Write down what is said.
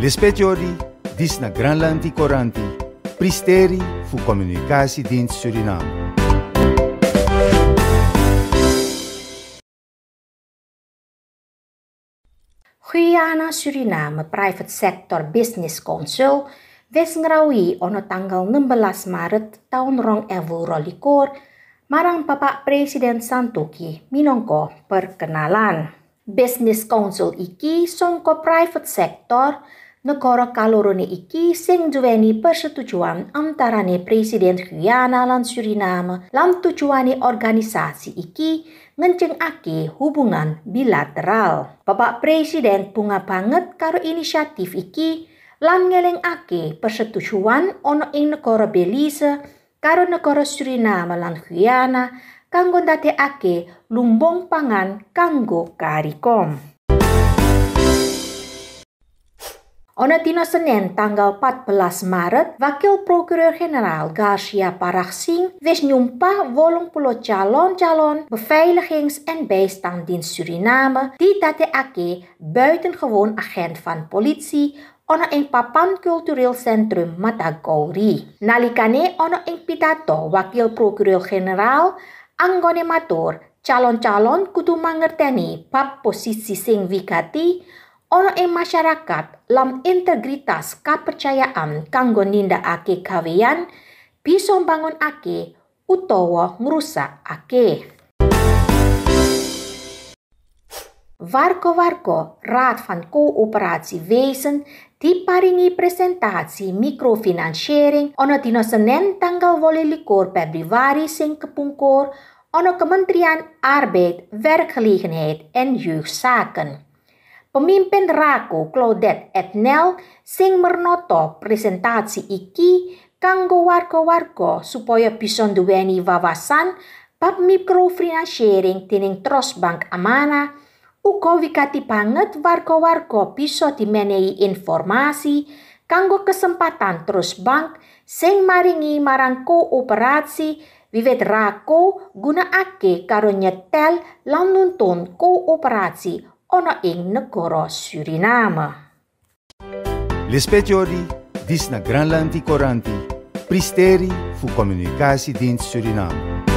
Les dis na granlanti Koranti, pristeri fu din Suriname. Guyana Suriname Private Sector Business Council wes ngrawi ono tanggal 16 Maret tahun rong ewu rolikor marang Bapak Presiden Santuki minongko perkenalan. Business Council iki songko private sector Negara kalorone iki sing duweni persetujuan antarane Presiden Guyana lan Suriname lan tujuane organisasi iki ngenceng ake hubungan bilateral. Bapak Presiden bunga banget karo inisiatif iki lan ngelingake persetujuan ono ing negara Belize karo negara Suriname lan Guyana kanggo ndadekake lumbung pangan kanggo Karikom. Onatino Senin tanggal 14 Maret, Wakil procureur-generaal Garcia Paragsing wis nyumpah 80 calon-calon beveiligings- en bijstanddienst Suriname die dat de ake buitengewoon agent van politie ono ing papan kultureel sentrum Matagouri. Nalikane ono ing pitato Wakil Prokureur Generaal Anggone matur calon-calon kutu mangerteni pap posisi sing wigati Ono ing masyarakat lam integritas kepercayaan, kanggo ake kawian bisa ake utawa ake. Warga-warga rat van Coöperatiewezen diparingi presentasi mikrofinansiering ono dina Senin tanggal likur Februari sing kepungkur ono Kementerian Arbeid, Werkgelegenheid en Jeugdzaken pemimpin rako Claudette Etnel sing mernoto presentasi iki kanggo warga-warga supaya bisa duweni wawasan bab sharing dening Trust Bank Amana uga wikati banget warga-warga bisa dimenehi informasi kanggo kesempatan Trust Bank sing maringi marang kooperasi wiwit rako gunakake karo nyetel lan nuntun kooperasi ana ing negara Suriname. L'ispettjori dis na Granland Koranti, pristeri fu komunikasi dins Suriname.